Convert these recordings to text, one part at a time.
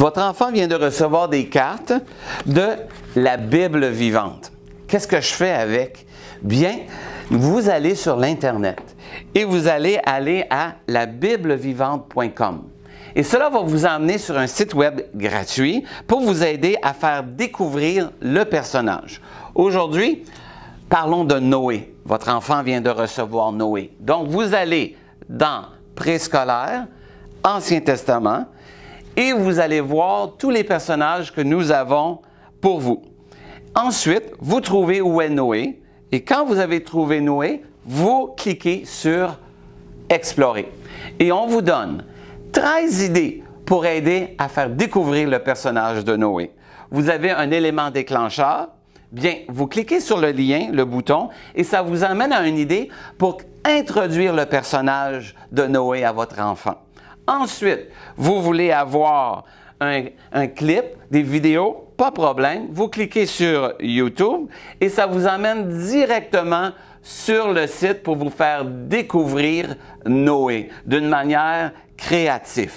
Votre enfant vient de recevoir des cartes de la Bible vivante. Qu'est-ce que je fais avec? Bien, vous allez sur l'Internet et vous allez aller à labiblevivante.com. Et cela va vous emmener sur un site web gratuit pour vous aider à faire découvrir le personnage. Aujourd'hui, parlons de Noé. Votre enfant vient de recevoir Noé. Donc, vous allez dans Préscolaire, Ancien Testament, et vous allez voir tous les personnages que nous avons pour vous. Ensuite, vous trouvez où est Noé et quand vous avez trouvé Noé, vous cliquez sur Explorer. Et on vous donne 13 idées pour aider à faire découvrir le personnage de Noé. Vous avez un élément déclencheur. Bien, vous cliquez sur le lien, le bouton, et ça vous amène à une idée pour introduire le personnage de Noé à votre enfant. Ensuite, vous voulez avoir un, clip, des vidéos, pas de problème. Vous cliquez sur YouTube et ça vous emmène directement sur le site pour vous faire découvrir Noé d'une manière créative.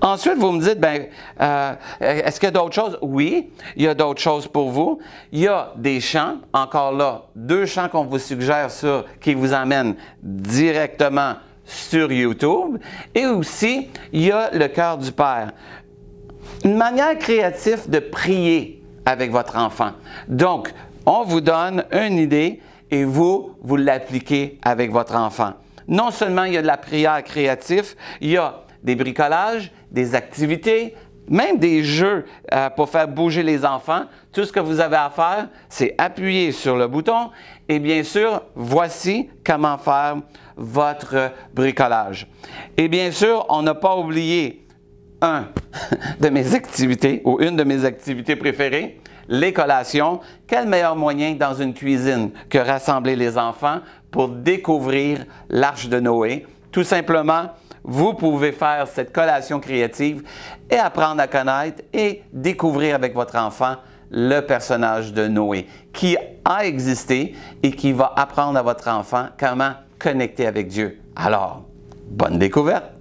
Ensuite, vous me dites, ben, euh, euh, est-ce qu'il y a d'autres choses? Oui, il y a d'autres choses pour vous. Il y a des chants, encore là, deux chants qu'on vous suggère sur, qui vous emmènent directement sur YouTube. Et aussi, il y a le cœur du Père. Une manière créative de prier avec votre enfant. Donc, on vous donne une idée et vous, vous l'appliquez avec votre enfant. Non seulement il y a de la prière créative, il y a des bricolages, des activités, même des jeux euh, pour faire bouger les enfants, tout ce que vous avez à faire, c'est appuyer sur le bouton et bien sûr, voici comment faire votre bricolage. Et bien sûr, on n'a pas oublié un de mes activités ou une de mes activités préférées, les collations. Quel meilleur moyen dans une cuisine que rassembler les enfants pour découvrir l'arche de Noé? Tout simplement, vous pouvez faire cette collation créative et apprendre à connaître et découvrir avec votre enfant le personnage de Noé qui a existé et qui va apprendre à votre enfant comment connecter avec Dieu. Alors, bonne découverte!